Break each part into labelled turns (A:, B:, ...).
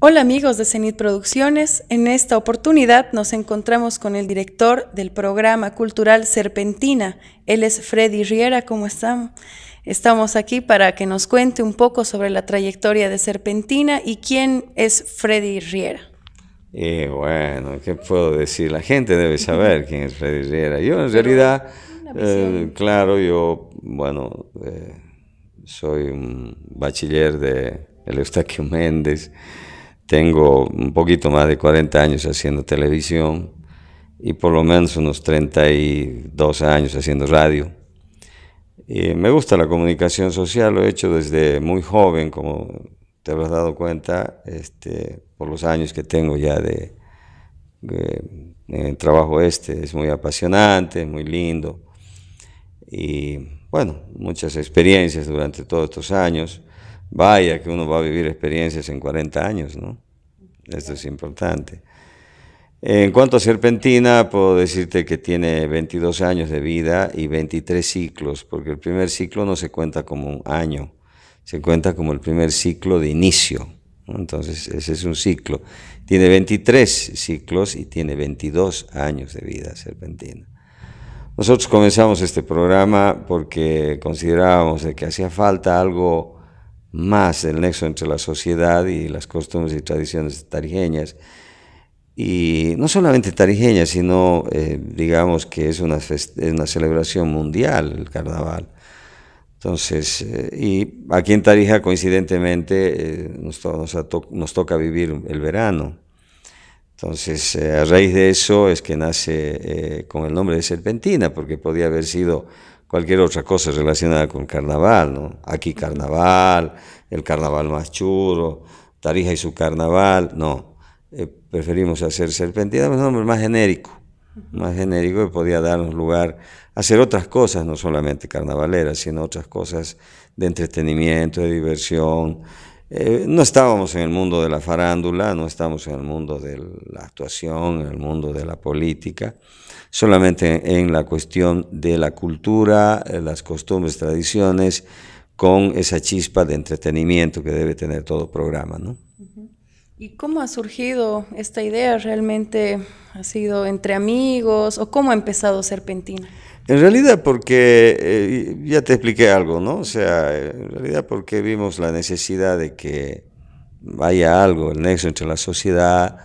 A: Hola amigos de Cenit Producciones, en esta oportunidad nos encontramos con el director del programa cultural Serpentina, él es Freddy Riera, ¿cómo están? Estamos aquí para que nos cuente un poco sobre la trayectoria de Serpentina y quién es Freddy Riera.
B: Y eh, bueno, ¿qué puedo decir? La gente debe saber quién es Freddy Riera. Yo en realidad, eh, claro, yo, bueno, eh, soy un bachiller de Eustaquio Méndez. Tengo un poquito más de 40 años haciendo televisión y por lo menos unos 32 años haciendo radio. me gusta la comunicación social, lo he hecho desde muy joven, como te habrás dado cuenta, este, por los años que tengo ya de, el trabajo este. Es muy apasionante, muy lindo. Y bueno, muchas experiencias durante todos estos años. Vaya que uno va a vivir experiencias en 40 años, ¿no? Esto es importante. En cuanto a serpentina, puedo decirte que tiene 22 años de vida y 23 ciclos, porque el primer ciclo no se cuenta como un año, se cuenta como el primer ciclo de inicio. Entonces, ese es un ciclo. Tiene 23 ciclos y tiene 22 años de vida serpentina. Nosotros comenzamos este programa porque considerábamos que hacía falta algo más el nexo entre la sociedad y las costumbres y tradiciones tarijeñas. Y no solamente tarijeñas, sino eh, digamos que es una, es una celebración mundial el carnaval. Entonces, eh, y aquí en Tarija coincidentemente eh, nos, nos, toca vivir el verano. Entonces, a raíz de eso es que nace con el nombre de Serpentina, porque podía haber sido cualquier otra cosa relacionada con carnaval, ¿no? Aquí carnaval, el carnaval más chulo, Tarija y su carnaval, no. Eh, preferimos hacer serpentina, nombre más genérico, más genérico que podía darnos lugar a hacer otras cosas, no solamente carnavaleras, sino otras cosas de entretenimiento, de diversión, eh, no estábamos en el mundo de la farándula, no estamos en el mundo de la actuación, en el mundo de la política, solamente en la cuestión de la cultura, eh, las costumbres, tradiciones, con esa chispa de entretenimiento que debe tener todo programa,
A: ¿Y cómo ha surgido esta idea? ¿Realmente ha sido entre amigos o cómo ha empezado Serpentina?
B: En realidad porque, eh, ya te expliqué algo, ¿no? O sea, en realidad porque vimos la necesidad de que haya algo, el nexo entre la sociedad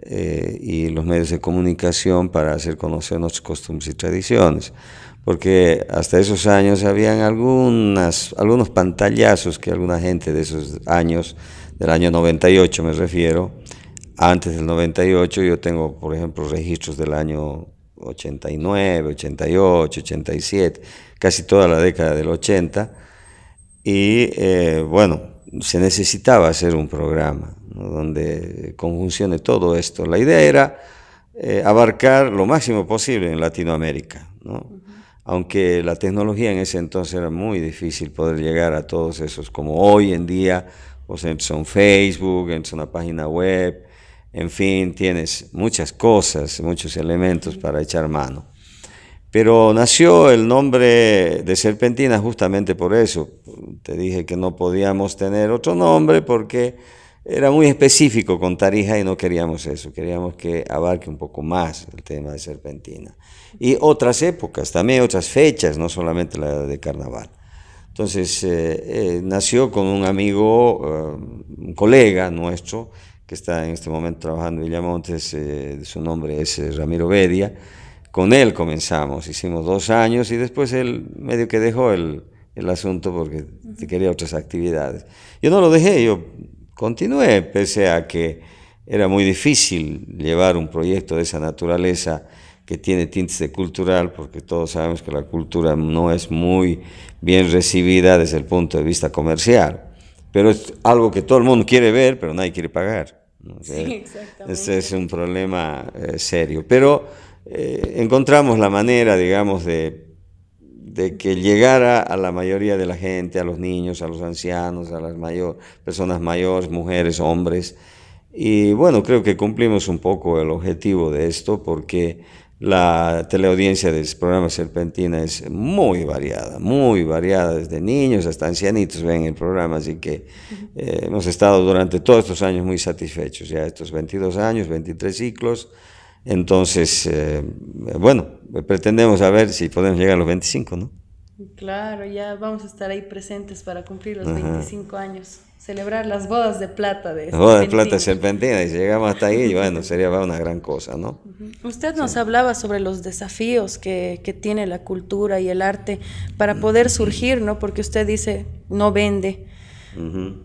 B: eh, y los medios de comunicación para hacer conocer nuestros costumbres y tradiciones. Porque hasta esos años habían algunas, algunos pantallazos que alguna gente de esos años, del año 98 me refiero, antes del 98 yo tengo, por ejemplo, registros del año 89, 88, 87, casi toda la década del 80. Y eh, bueno, se necesitaba hacer un programa donde conjuncione todo esto. La idea era eh, abarcar lo máximo posible en Latinoamérica, aunque la tecnología en ese entonces era muy difícil poder llegar a todos esos, como hoy en día, o en son Facebook, en una página web, en fin, tienes muchas cosas, muchos elementos para echar mano. Pero nació el nombre de Serpentina justamente por eso. Te dije que no podíamos tener otro nombre porque era muy específico con Tarija y no queríamos eso. Queríamos que abarque un poco más el tema de Serpentina. Y otras épocas, también otras fechas, no solamente la de carnaval. Entonces eh, eh, nació con un amigo, eh, un colega nuestro, que está en este momento trabajando en Villamontes, eh, su nombre es eh, Ramiro Bedia. Con él comenzamos, hicimos dos años y después él medio que dejó el, el asunto porque quería otras actividades. Yo no lo dejé, yo continué, pese a que era muy difícil llevar un proyecto de esa naturaleza que tiene tintes de cultural, porque todos sabemos que la cultura no es muy bien recibida desde el punto de vista comercial, pero es algo que todo el mundo quiere ver, pero nadie quiere pagar. ¿no? Sí, este es un problema eh, serio. Pero eh, encontramos la manera, digamos, de, de, que llegara a la mayoría de la gente, a los niños, a los ancianos, a las mayor, personas mayores, mujeres, hombres. Y bueno, creo que cumplimos un poco el objetivo de esto porque la teleaudiencia del programa Serpentina es muy variada, muy variada, desde niños hasta ancianitos ven el programa, así que eh, hemos estado durante todos estos años muy satisfechos, ya estos 22 años, 23 ciclos, entonces, eh, bueno, pretendemos a ver si podemos llegar a los 25, ¿no?
A: Claro, ya vamos a estar ahí presentes para cumplir los 25 años, celebrar las bodas de plata de Bodas de plata
B: serpentina, y si llegamos hasta ahí, bueno, sería una gran cosa, ¿no?
A: Usted nos hablaba sobre los desafíos que, tiene la cultura y el arte para poder surgir, ¿no? Porque usted dice, no vende.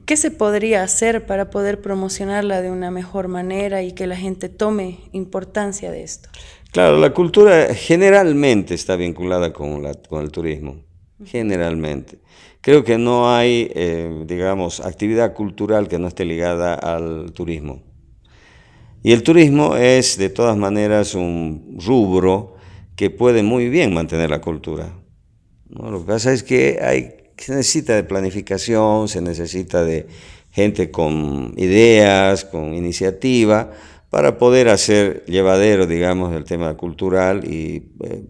A: ¿Qué se podría hacer para poder promocionarla de una mejor manera y que la gente tome importancia de esto?
B: Claro, la cultura generalmente está vinculada con, el turismo, generalmente. Creo que no hay, eh, digamos, actividad cultural que no esté ligada al turismo. Y el turismo es, de todas maneras, un rubro que puede muy bien mantener la cultura. Lo que pasa es que se necesita de planificación, se necesita de gente con ideas, con iniciativa, para poder hacer llevadero, digamos, del tema cultural y eh,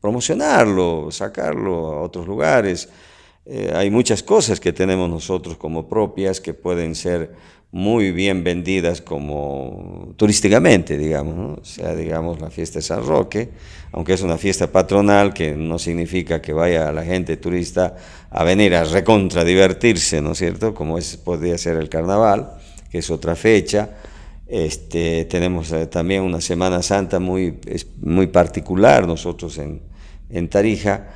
B: promocionarlo, sacarlo a otros lugares. Eh, hay muchas cosas que tenemos nosotros como propias que pueden ser muy bien vendidas como turísticamente, digamos, o sea, digamos la fiesta de San Roque, aunque es una fiesta patronal que no significa que vaya la gente turista a venir a recontra divertirse, ¿no es cierto? Como es, podría ser el carnaval, que es otra fecha, este, tenemos eh, también una Semana Santa muy, muy particular nosotros en, en Tarija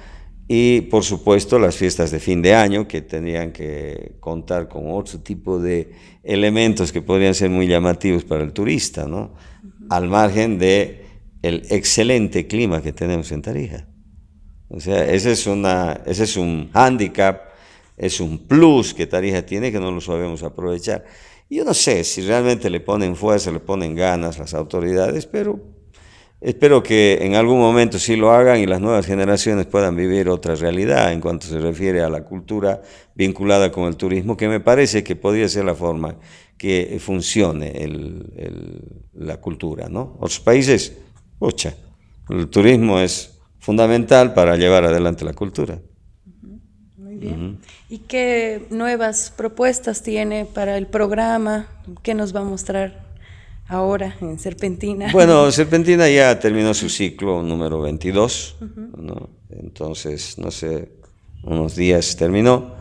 B: y por supuesto las fiestas de fin de año que tendrían que contar con otro tipo de elementos que podrían ser muy llamativos para el turista, ¿no? Al margen de el excelente clima que tenemos en Tarija. O sea, ese es, una, ese es un hándicap, es un plus que Tarija tiene que no lo sabemos aprovechar. Yo no sé si realmente le ponen fuerza, le ponen ganas las autoridades, pero espero que en algún momento sí lo hagan y las nuevas generaciones puedan vivir otra realidad en cuanto se refiere a la cultura vinculada con el turismo, que me parece que podría ser la forma que funcione la cultura, Otros países, ocha, el turismo es fundamental para llevar adelante la cultura.
A: ¿Y qué nuevas propuestas tiene para el programa? ¿Qué nos va a mostrar ahora en Serpentina? Bueno,
B: Serpentina ya terminó su ciclo número 22, entonces, no sé, unos días terminó.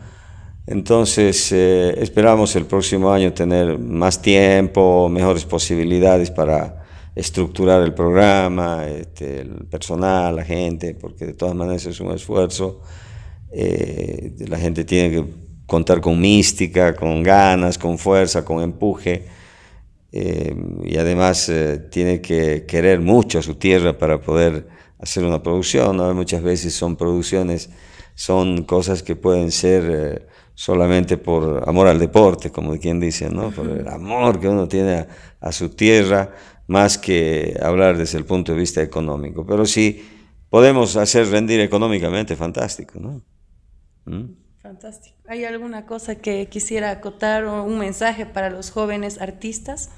B: Entonces, eh, esperamos el próximo año tener más tiempo, mejores posibilidades para estructurar el programa, este, el personal, la gente, porque de todas maneras es un esfuerzo. Eh, la gente tiene que contar con mística, con ganas, con fuerza, con empuje. Eh, y además eh, tiene que querer mucho a su tierra para poder hacer una producción. Muchas veces son producciones, son cosas que pueden ser solamente por amor al deporte, como quien dice, ¿no? por el amor que uno tiene a, su tierra, más que hablar desde el punto de vista económico. Pero si podemos hacer rendir económicamente, fantástico, ¿no? Mm.
A: Fantástico. ¿Hay alguna cosa que quisiera acotar o un mensaje para los jóvenes artistas?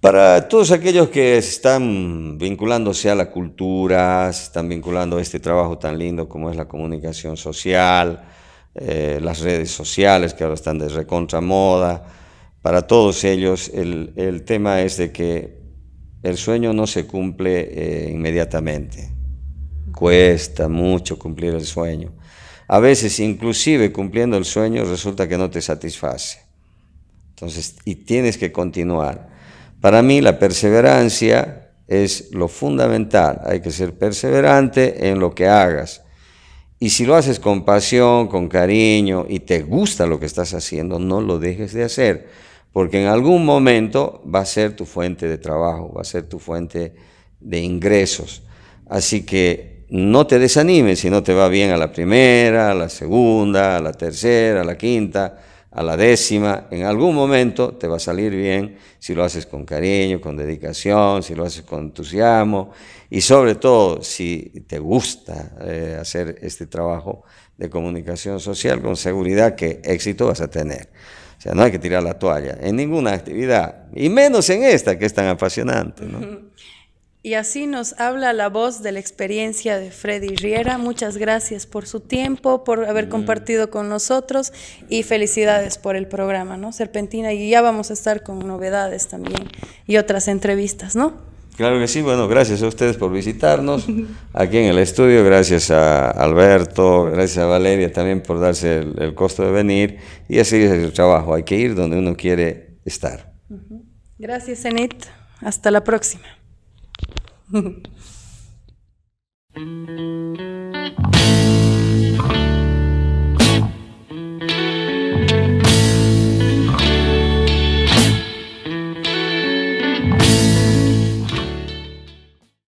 B: Para todos aquellos que están vinculándose a la cultura, están vinculando este trabajo tan lindo como es la comunicación social, eh, las redes sociales que ahora están de recontra moda, para todos ellos el, tema es de que el sueño no se cumple eh, inmediatamente. Cuesta mucho cumplir el sueño a veces inclusive cumpliendo el sueño resulta que no te satisface. Entonces, y tienes que continuar. Para mí la perseverancia es lo fundamental. Hay que ser perseverante en lo que hagas. Y si lo haces con pasión, con cariño y te gusta lo que estás haciendo, no lo dejes de hacer, porque en algún momento va a ser tu fuente de trabajo, va a ser tu fuente de ingresos. Así que no te desanimes si no te va bien a la primera, a la segunda, a la tercera, a la quinta, a la décima. En algún momento te va a salir bien si lo haces con cariño, con dedicación, si lo haces con entusiasmo y sobre todo si te gusta eh, hacer este trabajo de comunicación social con seguridad que éxito vas a tener. O sea, no hay que tirar la toalla en ninguna actividad, y menos en esta que es tan apasionante.
A: ¿no? Y así nos habla la voz de la experiencia de Freddy Riera. Muchas gracias por su tiempo, por haber mm. compartido con nosotros y felicidades por el programa, ¿no? Serpentina, y ya vamos a estar con novedades también y otras entrevistas, ¿no?
B: Claro que sí, bueno, gracias a ustedes por visitarnos aquí en el estudio, gracias a Alberto, gracias a Valeria también por darse el, costo de venir y así es el trabajo, hay que ir donde uno quiere estar.
A: Gracias, Enit, hasta la próxima. thank